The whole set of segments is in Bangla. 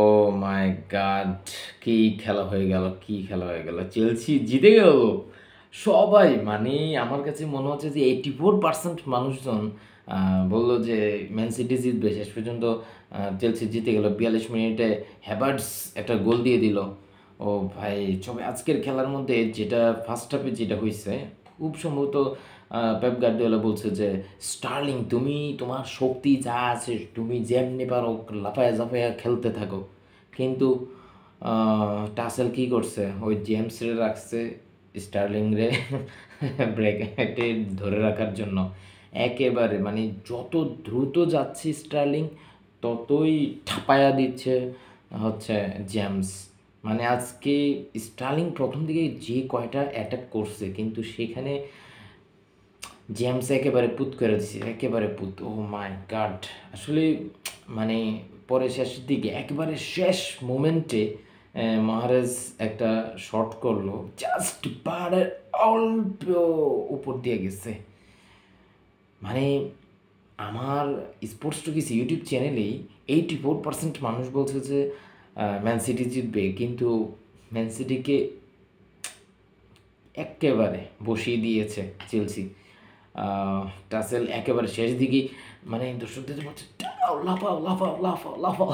ও মাই গাড কি খেলা হয়ে গেল কি খেলা হয়ে গেল চেলসি জিতে গেল সবাই মানে আমার কাছে মনে হচ্ছে যে এইটি ফোর পার্সেন্ট মানুষজন বলল যে ম্যান সিটি জিতবে শেষ পর্যন্ত চেলসি জিতে গেল বিয়াল্লিশ মিনিটে হ্যাবার্টস একটা গোল দিয়ে দিল ও ভাই সবাই আজকের খেলার মধ্যে যেটা ফার্স্ট হাফে যেটা হয়েছে খুব সম্ভবত পেপ গার্দিওলা বলছে যে স্টার্লিং তুমি তোমার শক্তি যা আছে তুমি যেমনি পারো লাফায়া জাফায়া খেলতে থাকো কিন্তু টাসেল কি করছে ওই জেমস রে রাখছে স্টার্লিং রে ব্রেকেটে ধরে রাখার জন্য একেবারে মানে যত দ্রুত যাচ্ছে স্টার্লিং ততই ঠাপায়া দিচ্ছে হচ্ছে জেমস মানে আজকে স্টার্লিং প্রথম দিকে যে কয়টা অ্যাটাক করছে কিন্তু সেখানে জেমস একেবারে পুত করে দিছে একেবারে পুত ও মাই গাড আসলে মানে পরে শেষের দিকে একেবারে শেষ মোমেন্টে মহারাজ একটা শট করলো জাস্ট পাহাড়ের অল্প উপর দিয়ে গেছে মানে আমার স্পোর্টস টু কিছু ইউটিউব চ্যানেলেই এইটি ফোর পার্সেন্ট মানুষ বলছে যে ম্যান সিটি জিতবে কিন্তু ম্যান সিটিকে একেবারে বসিয়ে দিয়েছে চেলসি টাসেল একেবারে শেষ দিকে মানে দর্শকদের বলছে লাফাও লাফাও লাফাও লাফাও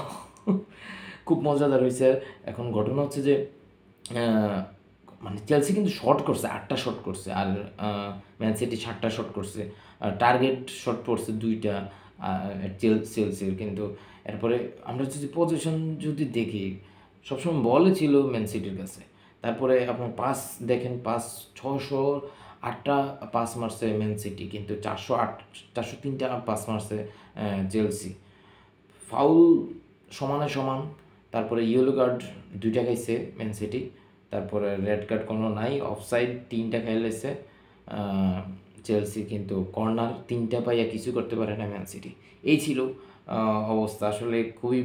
খুব মজাদার হয়েছে এখন ঘটনা হচ্ছে যে মানে চেলসি কিন্তু শট করছে আটটা শট করছে আর ম্যান সিটি সাতটা শট করছে আর টার্গেট শট পড়ছে দুইটা চেলসির কিন্তু এরপরে আমরা হচ্ছে যে পজিশন যদি দেখি সবসময় বলে ছিল ম্যান সিটির কাছে তারপরে আপনার পাস দেখেন পাস ছশো আটটা পাস মারছে মেন সিটি কিন্তু চারশো আট চারশো তিনটা পাস মারছে জেলসি ফাউল সমানে সমান তারপরে ইয়েলো কার্ড দুইটা খাইছে মেন সিটি তারপরে রেড কার্ড কোনো নাই অফসাইড তিনটা খাইলেছে চেলসি কিন্তু কর্নার তিনটা পাইয়া কিছু করতে পারে না ম্যান সিটি এই ছিল অবস্থা আসলে খুবই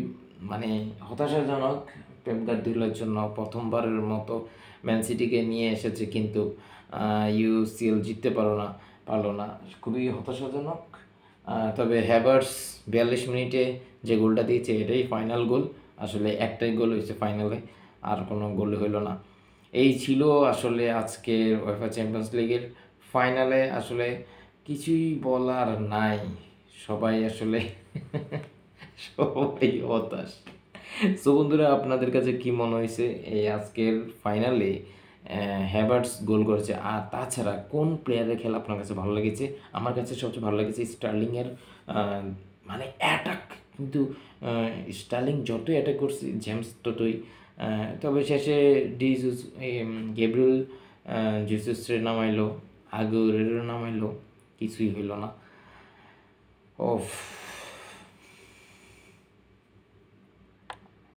মানে হতাশাজনক পেপ গার্দিওলার জন্য প্রথমবারের মতো ম্যান সিটিকে নিয়ে এসেছে কিন্তু ইউসিএল জিততে পারো না পারলো না খুবই হতাশাজনক তবে হ্যাভার্স বিয়াল্লিশ মিনিটে যে গোলটা দিয়েছে এটাই ফাইনাল গোল আসলে একটাই গোল হয়েছে ফাইনালে আর কোনো গোল হইল না এই ছিল আসলে আজকের ওয়েফা চ্যাম্পিয়ন্স লিগের ফাইনালে আসলে কিছুই বলার নাই সবাই আসলে সবাই হতাশ সো বন্ধুরা আপনাদের কাছে কি মনে হয়েছে এই আজকের ফাইনালে হ্যাভার্টস গোল করেছে আর তাছাড়া কোন প্লেয়ারের খেলা আপনার কাছে ভালো লেগেছে আমার কাছে সবচেয়ে ভালো লেগেছে স্টার্লিংয়ের মানে অ্যাটাক কিন্তু স্টার্লিং যতই অ্যাটাক করছে জেমস ততই তবে শেষে ডিজুস নাম আইলো নামাইলো নাম নামাইলো কিছুই হইল না ওফ